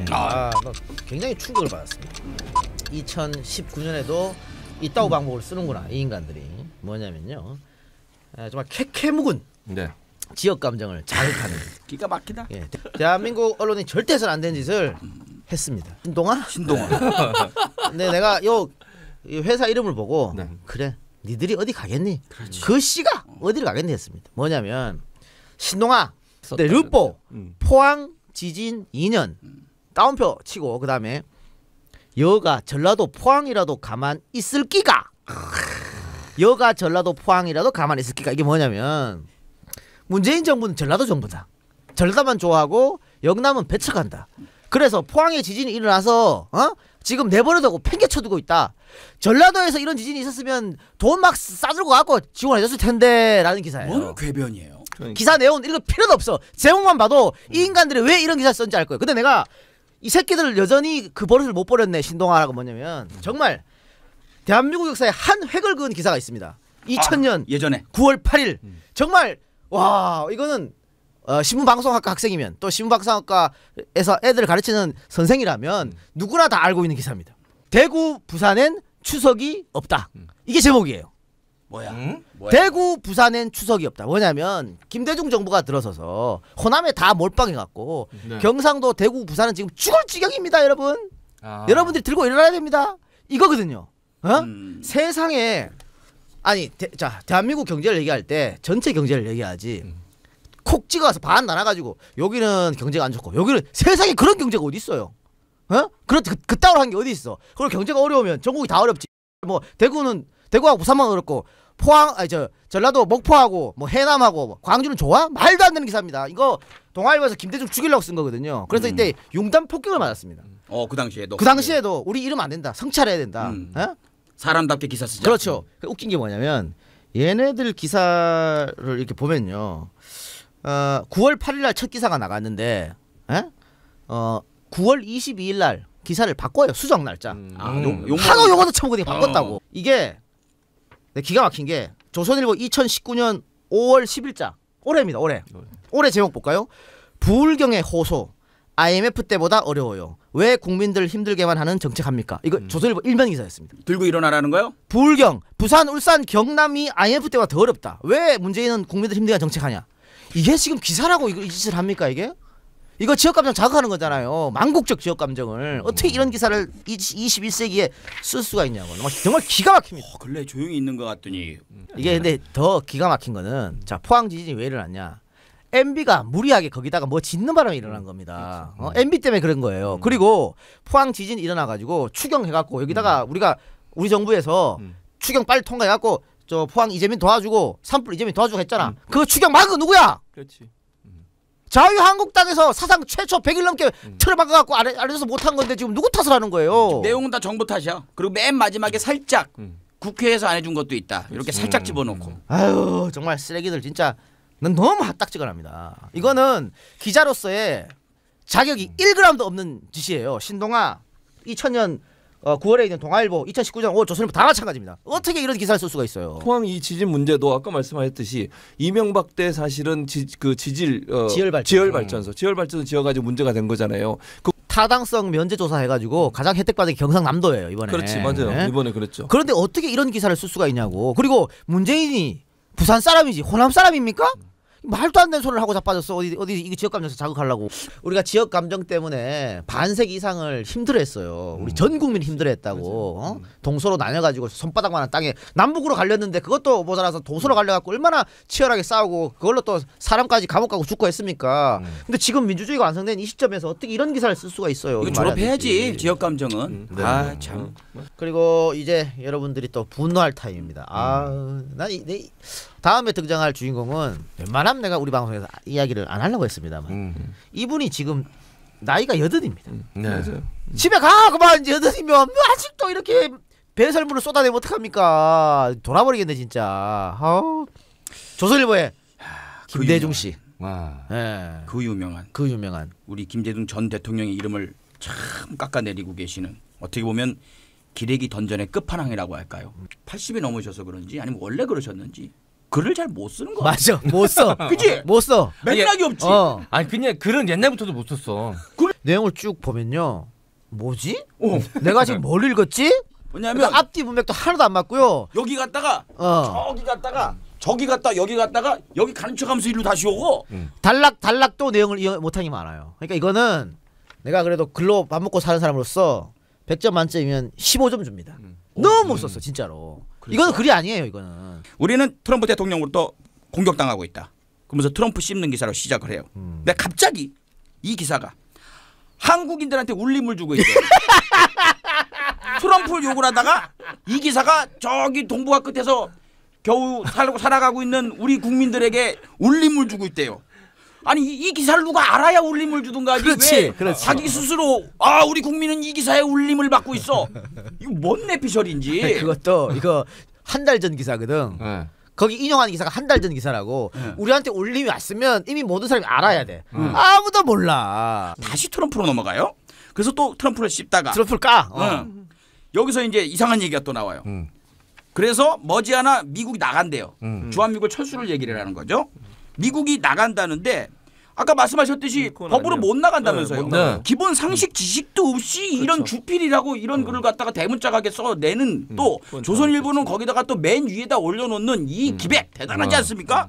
예. 아, 아, 아. 뭐 굉장히 충격을 받았습니다. 2019년에도 이따우 음. 방법을 쓰는구나 이 인간들이 뭐냐면요 아, 정말 캐캐묵은 네. 지역 감정을 자극하는 기가 막히다. 예, 대한민국 언론이 절대 해서는 안 되는 짓을 했습니다. 신동아? 신동아. 근 네, 내가 요 회사 이름을 보고 네. 그래 니들이 어디 가겠니? 그렇지. 그 씨가 어디를 가겠니 했습니다. 뭐냐면 신동아, 네, 루포, 음. 포항 지진 2년, 음. 다운표 치고 그 다음에 여가 전라도 포항이라도 가만 있을 끼가 여가 전라도 포항이라도 가만 있을 끼가 이게 뭐냐면 문재인 정부는 전라도 정부다 전라도만 좋아하고 영남은 배척한다 그래서 포항에 지진이 일어나서 어? 지금 내버려두고 팽개쳐두고 있다 전라도에서 이런 지진이 있었으면 돈 막 싸들고 갖고 지원해줬을 텐데 라는 기사예요 뭔 궤변이에요 그러니까. 기사 내용은 이거 필요도 없어 제목만 봐도 이 인간들이 왜 이런 기사를 썼는지 알 거예요 근데 내가 이 새끼들 여전히 그 버릇을 못 버렸네 신동아라고 뭐냐면 음. 정말 대한민국 역사에 한 획을 그은 기사가 있습니다. 2000년 아, 예전에 9월 8일 음. 정말 와 이거는 어, 신문방송학과 학생이면 또 신문방송학과에서 애들을 가르치는 선생이라면 음. 누구나 다 알고 있는 기사입니다. 대구 부산엔 추석이 없다. 음. 이게 제목이에요. 뭐야? 응? 뭐야? 대구 부산엔 추석이 없다. 뭐냐면 김대중 정부가 들어서서 호남에 다 몰빵해 갖고 네. 경상도 대구 부산은 지금 죽을 지경입니다, 여러분. 아. 여러분들이 들고 일어나야 됩니다. 이거거든요. 어? 음. 세상에 아니 대, 자 대한민국 경제를 얘기할 때 전체 경제를 얘기하지. 음. 콕 찍어서 반 나눠가지고 여기는 경제가 안 좋고 여기는 세상에 그런 경제가 어디 있어요? 어? 그렇 그, 따로한게 그 어디 있어? 그리고 경제가 어려우면 전국이 다 어렵지. 뭐 대구는 대구하고 부산만 어렵고 포항 아 저 전라도 목포하고 뭐 해남하고 뭐 광주는 좋아? 말도 안 되는 기사입니다. 이거 동아일보에서 김대중 죽이려고 쓴 거거든요. 그래서 음. 이때 용단 폭격을 맞았습니다. 음. 어그 당시에도 그, 그 당시에도 우리 이름 안 된다. 성찰해야 된다. 음. 에? 예? 사람답게 기사 쓰자. 그렇죠. 음. 그 웃긴 게 뭐냐면 얘네들 기사를 이렇게 보면요. 어, 9월 8일 날 첫 기사가 나갔는데 예? 어 9월 22일 날 기사를 바꿔요. 수정 날짜. 음. 아, 용, 음. 용, 한어 용어도 처음부터 바꿨다고. 어. 이게 네, 기가 막힌 게 조선일보 2019년 5월 10일자 올해입니다. 올해. 네. 올해 제목 볼까요? 부울경의 호소. IMF 때보다 어려워요. 왜 국민들 힘들게만 하는 정책합니까? 이거 음. 조선일보 일면 기사였습니다. 들고 일어나라는 거요? 부울경, 부산, 울산, 경남이 IMF 때보다 더 어렵다. 왜 문재인은 국민들 힘들게 정책하냐? 이게 지금 기사라고 이거 짓을 합니까 이게? 이거 지역 감정 자극하는 거잖아요. 만국적 지역 감정을 음. 어떻게 이런 기사를 21세기에 쓸 수가 있냐고. 정말 기가 막힙니다. 어, 근래 조용히 있는 것 같더니 이게 근데 더 기가 막힌 거는 자 포항 지진이 왜 일어났냐? MB가 무리하게 거기다가 뭐 짓는 바람에 일어난 겁니다. 그렇죠. 어, MB 때문에 그런 거예요. 음. 그리고 포항 지진 일어나 가지고 추경해 갖고 여기다가 음. 우리가 우리 정부에서 음. 추경 빨리 통과해 갖고 저 포항 이재민 도와주고 산불 이재민 도와주고 했잖아. 그 추경 막은 누구야? 그렇지. 자유한국당에서 사상 최초 100일 넘게 음. 틀어 박아갖고 아래, 아래서 못한 건데 지금 누구 탓을 하는 거예요? 내용은 다 정부 탓이야. 그리고 맨 마지막에 살짝 음. 국회에서 안 해준 것도 있다. 이렇게 음. 살짝 집어넣고. 아유 정말 쓰레기들 진짜 난 너무 핫딱지근합니다. 이거는 기자로서의 자격이 1g도 없는 짓이에요. 신동아 2000년 어, 9월에 있는 동아일보, 2019년 5월 조선일보 다 마찬가지입니다. 어떻게 이런 기사를 쓸 수가 있어요? 포항 이 지진 문제도 아까 말씀하셨듯이 이명박 때 사실은 지, 그 지질 어, 지열발전. 지열발전소, 음. 지열발전소 지어가지고 문제가 된 거잖아요. 그 타당성 면제 조사 해가지고 가장 혜택받은 게 경상남도예요 이번에. 그렇지 맞아요. 네. 이번에 그랬죠. 그런데 어떻게 이런 기사를 쓸 수가 있냐고. 그리고 문재인이 부산 사람이지 호남 사람입니까? 말도 안 되는 소리를 하고 자빠졌어. 어디 어디 이 지역 감정에서 자극하려고. 우리가 지역 감정 때문에 반세기 이상을 힘들어했어요. 우리 음. 전 국민 힘들어했다고. 그렇죠. 어? 음. 동서로 나뉘어가지고 손바닥만한 땅에 남북으로 갈렸는데 그것도 모자라서 동서로 갈려갖고 얼마나 치열하게 싸우고 그걸로 또 사람까지 감옥 가고 죽고 했습니까. 음. 근데 지금 민주주의가 완성된 이 시점에서 어떻게 이런 기사를 쓸 수가 있어요. 이거 졸업해야지 지역 감정은. 아, 네. 아 참. 그리고 이제 여러분들이 또 분노할 타임입니다. 아난이 다음에 등장할 주인공은 웬만하면 내가 우리 방송에서 이야기를 안 하려고 했습니다만 음. 이분이 지금 나이가 여든입니다. 음. 네. 음. 집에 가 그만 여든이면 뭐, 뭐 아직도 이렇게 배설물을 쏟아내면 어떡합니까? 돌아버리겠네 진짜. 아 조선일보에 그 김대중 씨. 와. 네. 그 유명한. 그 유명한. 우리 김대중 전 대통령의 이름을 참 깎아내리고 계시는 어떻게 보면 기레기 던전의 끝판왕이라고 할까요? 80이 넘으셔서 그런지 아니면 원래 그러셨는지 글을 잘 못 쓰는 거야. 맞아. 못 써. 그지? 못 써. 맥락이 없지. 어. 아니 그냥 글은 옛날부터도 못 썼어. 글... 내용을 쭉 보면요. 뭐지? 어. 내가 지금 뭘 읽었지? 뭐냐면 앞뒤 문맥도 하나도 안 맞고요. 여기 갔다가 어. 저기 갔다가 저기 갔다 여기 갔다가 여기 가는 척하면서 일로 다시 오고 음. 달락 달락 또 내용을 이해 못하게 많아요. 그러니까 이거는 내가 그래도 글로 밥 먹고 사는 사람으로서 100점 만점이면 15점 줍니다. 음. 너무 음. 못 썼어 진짜로. 그렇죠. 이거는 글이 아니에요. 이거는 우리는 트럼프 대통령으로부터 공격당하고 있다. 그러면서 트럼프 씹는 기사로 시작을 해요. 음. 근데 갑자기 이 기사가 한국인들한테 울림을 주고 있대. 트럼프를 욕을 하다가 이 기사가 저기 동북아 끝에서 겨우 살고 살아가고 있는 우리 국민들에게 울림을 주고 있대요. 아니 이, 이 기사를 누가 알아야 울림을 주든가 그렇지, 그렇지. 자기 스스로 아 우리 국민은 이 기사에 울림을 받고 있어 이거 뭔 내피셜인지 그것도 이거 한 달 전 기사거든 네. 거기 인용하는 기사가 한 달 전 기사라고 네. 우리한테 울림이 왔으면 이미 모든 사람이 알아야 돼 음. 아무도 몰라 다시 트럼프로 넘어가요 그래서 또 트럼프를 씹다가 트럼프를 까 어. 응. 여기서 이제 이상한 얘기가 또 나와요 음. 그래서 머지않아 미국이 나간대요 음. 주한미군 철수를 얘기를 하는 거죠 미국이 나간다는데 아까 말씀하셨듯이 음, 법으로 아니에요. 못 나간다면서요. 네, 못 네. 기본 상식 지식도 없이 그렇죠. 이런 주필이라고 이런 어. 글을 갖다가 대문짝하게 써내는 음. 또 조선일보는 그렇죠. 거기다가 또 맨 위에다 올려놓는 이 음. 기백 대단하지 아. 않습니까?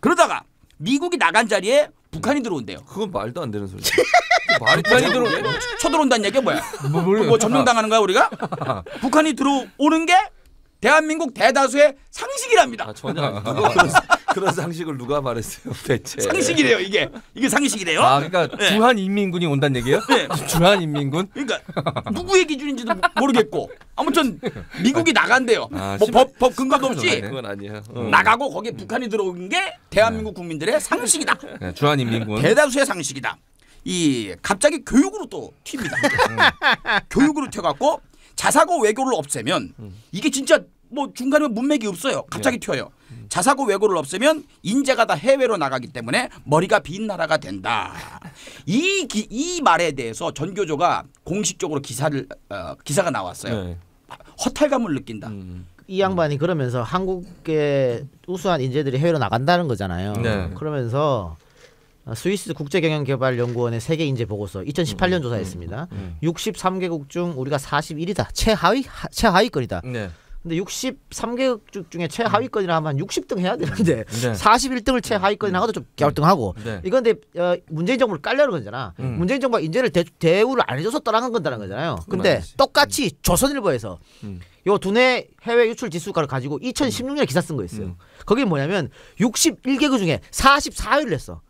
그러다가 미국이 나간 자리에 북한이 들어온대요. 그건 말도 안 되는 소리. 북한이 들어 쳐들어온다는 얘기야 뭐야? 뭐, 뭐 점령당하는 거야 우리가? 북한이 들어오는 게 대한민국 대다수의 상식이랍니다. 아, 전혀. 그런 상식을 누가 말했어요, 대체? 상식이래요, 이게. 이게 상식이래요? 아, 그러니까 네. 주한 인민군이 온다는 얘기예요? 네. 주한 인민군? 그러니까 누구의 기준인지도 모르겠고. 아무튼 미국이 나간대요. 아, 뭐 법, 법 근거도 없이 그건 아니야. 어. 네. 음. 나가고 거기에 북한이 들어온 게 대한민국 국민들의 상식이다. 네, 주한 인민군. 대다수의 상식이다. 이 갑자기 교육으로 또 튑니다. 교육으로 튀어갖고 자사고 외교를 없애면 음. 이게 진짜 뭐 중간에 문맥이 없어요. 갑자기 예. 튀어요. 자사고 외고를 없애면 인재가 다 해외로 나가기 때문에 머리가 빈 나라가 된다. 이, 기, 이 말에 대해서 전교조가 공식적으로 기사를 어, 기사가 나왔어요. 네. 허탈감을 느낀다. 음. 이 양반이 그러면서 한국의 우수한 인재들이 해외로 나간다는 거잖아요. 네. 그러면서 스위스 국제경영개발연구원의 세계 인재 보고서 2018년 음. 조사했습니다. 음, 음, 63개국 중 우리가 4 1이다 최하위 최하위권이다. 네. 근데 63개국 중에 최하위권이라 하면 60등 해야 되는데 네. 41등을 최하위권이라 하도 좀 갸우뚱하고 음. 네. 이건 데 어, 문재인 정부를 깔려는 거잖아. 음. 문재인 정부가 인재를 대, 우를안 해줘서 떠나간 건다는 거잖아요. 근데 맞 똑같이 음. 조선일보에서 음. 요 두뇌 해외 유출 지수가를 가지고 2016년에 기사 쓴 거 있어요. 음. 그게 뭐냐면 61개국 중에 44위를 했어.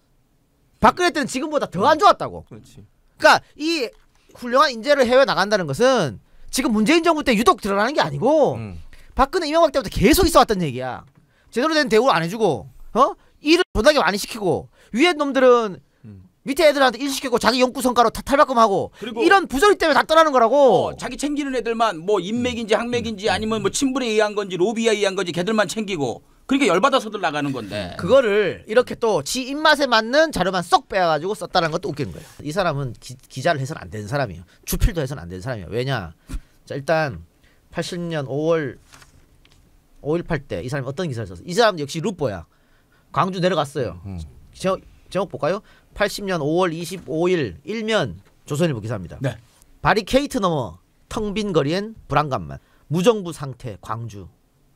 박근혜 때는 지금보다 더 안 좋았다고. 그렇지. 그러니까 이 훌륭한 인재를 해외 나간다는 것은 지금 문재인 정부 때 유독 드러나는 게 아니고 음. 박근혜 이명박 때부터 계속 있어왔던 얘기야. 제대로 된 대우를 안 해주고 어 일을 존나게 많이 시키고 위에 놈들은 음. 밑에 애들한테 일 시키고 자기 연구 성과로 다 탈바꿈하고 이런 부조리 때문에 다 떠나는 거라고. 어, 자기 챙기는 애들만 뭐 인맥인지 음. 학맥인지 아니면 뭐 친분에 의한 건지 로비에 의한 건지 걔들만 챙기고 그러니까 열받아서들 나가는 건데. 그거를 이렇게 또 지 입맛에 맞는 자료만 쏙 빼가지고 썼다는 것도 웃긴 거예요. 이 사람은 기, 자를 해서는 안 되는 사람이에요. 주필도 해서는 안 되는 사람이에요. 왜냐? 자 일단 80년 5월 5.18 때 이 사람이 어떤 기사를 썼어? 이 사람 역시 루포야. 광주 내려갔어요. 음. 제목, 제목 볼까요? 80년 5월 25일 일면 조선일보 기사입니다. 네. 바리케이트 넘어 텅 빈 거리엔 불안감만. 무정부 상태 광주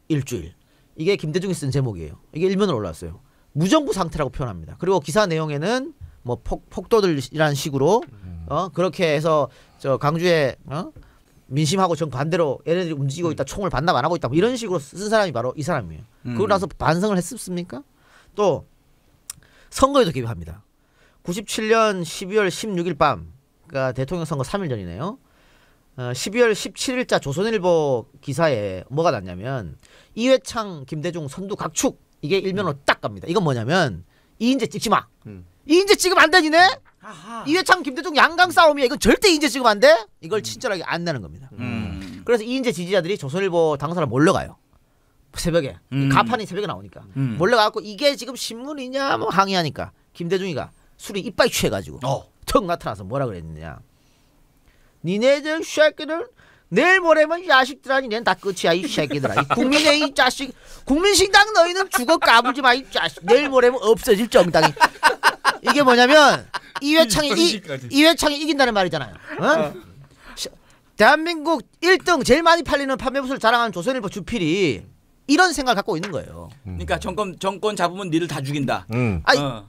일주일. 이게 김대중이 쓴 제목이에요. 이게 일면으로 올라왔어요. 무정부 상태라고 표현합니다. 그리고 기사 내용에는 뭐 폭, 폭도들이라는 식으로 음. 어 그렇게 해서 저광주에어 민심하고 정반대로 얘네들이 움직이고 있다 음. 총을 반납 안 하고 있다 뭐 이런 식으로 쓴 사람이 바로 이 사람이에요 음. 그러고 나서 반성을 했습니까 또 선거에도 개입합니다 97년 12월 16일 밤 그러니까 대통령 선거 3일 전이네요 어, 12월 17일자 조선일보 기사에 뭐가 났냐면 이회창 김대중 선두 각축 이게 일면으로 음. 딱 갑니다. 이건 뭐냐면 이인재 찍지 마. 음. 이인재 찍으면 안 되니네. 아하. 이회창 김대중 양강 싸움이야. 이건 절대 이인재 찍으면 안 돼. 이걸 음. 친절하게 안 내는 겁니다. 음. 음. 그래서 이인재 지지자들이 조선일보 당사를 몰려가요. 새벽에 가판이 새벽에 나오니까 몰려가고 이게 지금 신문이냐 뭐 항의하니까 김대중이가 술이 이빨 취해가지고 어. 턱 나타나서 뭐라 그랬느냐. 니네들 새끼들 내일 모레면 야식들아니 낸다 끝이야 이 새끼들아 이 국민의 이 자식 국민신당 너희는 죽어 까불지 마이 자식 내일 모레면 없어질 정당이 이게 뭐냐면 이회창이 이, 이회창이 이긴다는 말이잖아요 어? 어. 대한민국 1등 제일 많이 팔리는 판매부수를 자랑하는 조선일보 주필이 이런 생각을 갖고 있는 거예요. 그러니까 정권 정권 잡으면 니를 다 죽인다. 음. 아니, 어.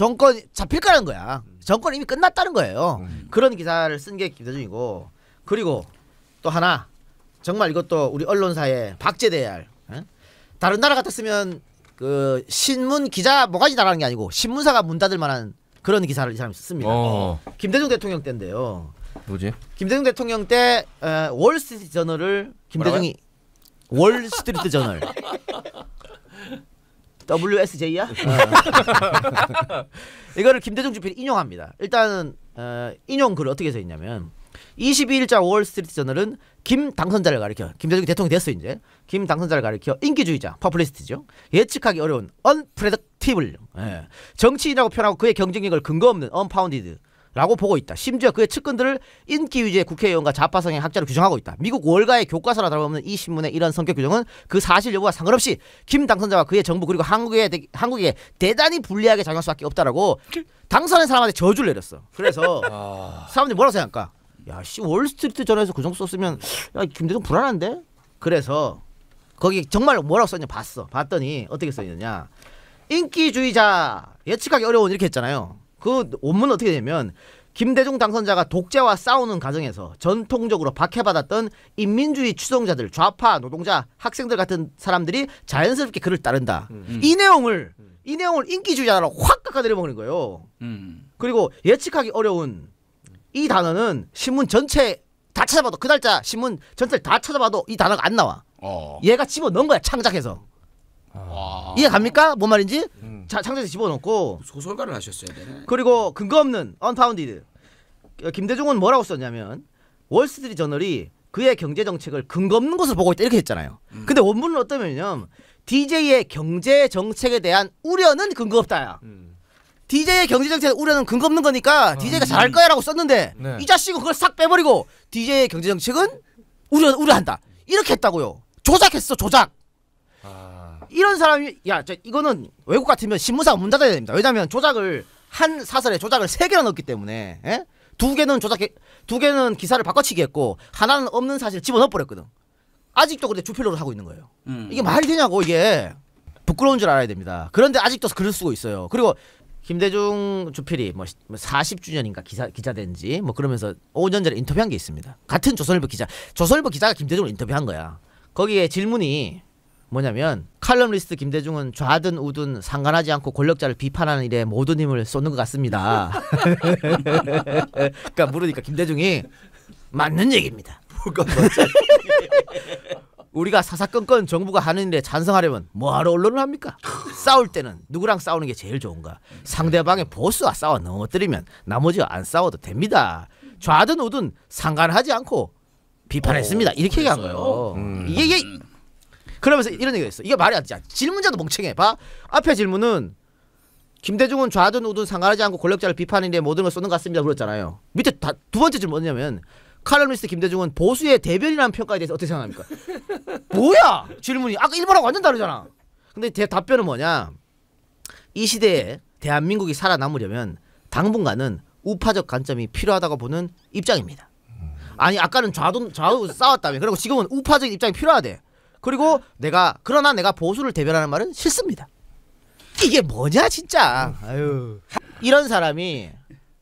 정권 잡힐 까라는 거야. 음. 정권 이미 끝났다는 거예요. 음. 그런 기사를 쓴 게 김대중이고 그리고 또 하나 정말 이것도 우리 언론사에 박제돼야 할 다른 나라 같았으면 그 신문 기자 뭐가지 나가는 게 아니고 신문사가 문 닫을 만한 그런 기사를 이 사람이 썼습니다. 어. 김대중 대통령 때인데요. 뭐지? 김대중 대통령 때 에, 어, 월스트리트 저널을 김대중이 뭐라고요? 월스트리트 저널 WSJ야? 어. 이거를 김대중 주필이 인용합니다. 일단은 어, 인용 글 어떻게 써 있냐면 22일자 월스트리트 저널은 김 당선자를 가리켜 김대중 대통령이 됐어 이제 김 당선자를 가리켜 인기주의자 퍼플리스트죠 예측하기 어려운 언프레덕티블 예. 정치인이라고 표현하고 그의 경쟁력을 근거 없는 언파운디드 라고 보고 있다. 심지어 그의 측근들을 인기위주의 국회의원과 좌파성의 학자로 규정하고 있다. 미국 월가의 교과서라 다름없는 이 신문의 이런 성격 규정은 그 사실 여부와 상관없이 김 당선자와 그의 정부 그리고 한국에 대, 한국에 대단히 불리하게 작용할 수밖에 없다라고 당선한 사람한테 저주를 내렸어. 그래서 아. 사람들이 뭐라 고 생각할까? 야, 씨 월스트리트 전에서 그 정도 썼으면 야, 김대중 불안한데? 그래서 거기 정말 뭐라고 썼냐 봤어. 봤더니 어떻게 써 있느냐? 인기주의자 예측하기 어려운 이렇게 했잖아요. 그 원문 어떻게 되면 김대중 당선자가 독재와 싸우는 과정에서 전통적으로 박해받았던 인민주의 추종자들, 좌파 노동자, 학생들 같은 사람들이 자연스럽게 그를 따른다. 음, 음. 이 내용을 이 내용을 인기주의자로 확 깎아내려 먹는 거예요. 음. 그리고 예측하기 어려운 이 단어는 신문 전체 다 찾아봐도 그 날짜 신문 전체를 다 찾아봐도 이 단어가 안 나와. 어. 얘가 집어 넣은 거야 창작해서. 아. 이해 갑니까? 뭔 말인지? 음. 자, 창조지 집어넣고 소설가를 하셨어야 되네. 그리고 근거 없는 언파운디드. 어, 김대중은 뭐라고 썼냐면 월스트리트 저널이 그의 경제 정책을 근거 없는 것을 보고 있다 이렇게 했잖아요. 음. 근데 원문은 어떠면요. DJ의 경제 정책에 대한 우려는 근거 없다야. 음. DJ의 경제 정책에 우려는 근거 없는 거니까 어, DJ가 음. 잘할 거야라고 썼는데 네. 이 자식은 그걸 싹 빼버리고 DJ의 경제 정책은 우려 우려한다. 이렇게 했다고요. 조작했어, 조작. 아... 이런 사람이 야저 이거는 외국 같으면 신문사가 문 닫아야 됩니다. 왜냐하면 조작을 한 사설에 조작을 세 개나 넣었기 때문에 에? 예? 두 개는 조작해 두 개는 기사를 바꿔치기 했고 하나는 없는 사실 집어넣어 버렸거든. 아직도 근데 주필로를 하고 있는 거예요. 음. 이게 말이 되냐고 이게 부끄러운 줄 알아야 됩니다. 그런데 아직도 글을 쓰고 있어요. 그리고 김대중 주필이 뭐 40주년인가 뭐 기사 기자된지 뭐 그러면서 5년 전에 인터뷰한 게 있습니다. 같은 조선일보 기자, 조선일보 기자가 김대중을 인터뷰한 거야. 거기에 질문이 뭐냐면 칼럼리스트 김대중은 좌든 우든 상관하지 않고 권력자를 비판하는 일에 모든 힘을 쏟는 것 같습니다. 그러니까 물으니까 김대중이 맞는 얘기입니다. 뭐가 맞지? 우리가 사사건건 정부가 하는 일에 찬성하려면 뭐하러 언론을 합니까? 싸울 때는 누구랑 싸우는 게 제일 좋은가? 상대방의 보스와 싸워 넘어뜨리면 나머지안 싸워도 됩니다. 좌든 우든 상관하지 않고 비판했습니다. 오, 이렇게 얘기한 거예요. 음. 이게, 이게 그러면서 이런 얘기가 있어. 이게 말이 안 돼. 질문자도 멍청해. 봐. 앞에 질문은 김대중은 좌든 우든 상관하지 않고 권력자를 비판하는데 모든 걸 쏘는 것 같습니다. 물었잖아요. 밑에 다, 두 번째 질문 뭐냐면 칼럼니스트 김대중은 보수의 대변이라는 평가에 대해서 어떻게 생각합니까? 뭐야 질문이 아까 일본하고 완전 다르잖아. 근데 대 답변은 뭐냐? 이 시대에 대한민국이 살아남으려면 당분간은 우파적 관점이 필요하다고 보는 입장입니다. 아니 아까는 좌도 좌우 싸웠다며. 그리고 지금은 우파적 입장이 필요하대. 그리고 내가 그러나 내가 보수를 대변하는 말은 싫습니다. 이게 뭐냐 진짜. 아유. 이런 사람이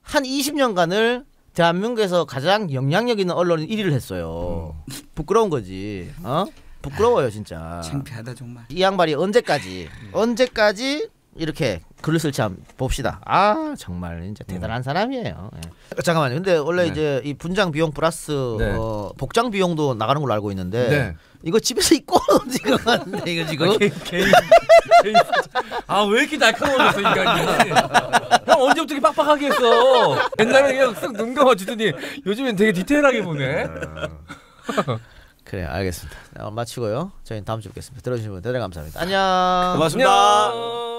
한 20년간을 대한민국에서 가장 영향력 있는 언론 1위를 했어요. 부끄러운 거지. 어? 부끄러워요 진짜. 창피하다 정말. 이 양반이 언제까지 언제까지 이렇게 글을 쓸지 한번 봅시다. 아 정말 이제 네. 대단한 음. 사람이에요. 예. 잠깐만요. 근데 원래 네. 이제 이 분장 비용 플러스 네. 어, 복장 비용도 나가는 걸로 알고 있는데 네. 이거 집에서 입고 지금 하는데 이거 지금 아, 아, 왜 이렇게 날카로워졌어 인간이 형 언제부터 이렇게 빡빡하게 했어 옛날에 그냥 쓱눈 감아주더니 요즘엔 되게 디테일하게 보네 그래 알겠습니다 어, 마치고요 저희는 다음 주에 뵙겠습니다 들어주신 분 대단히 감사합니다 안녕 고맙습니다 안녕.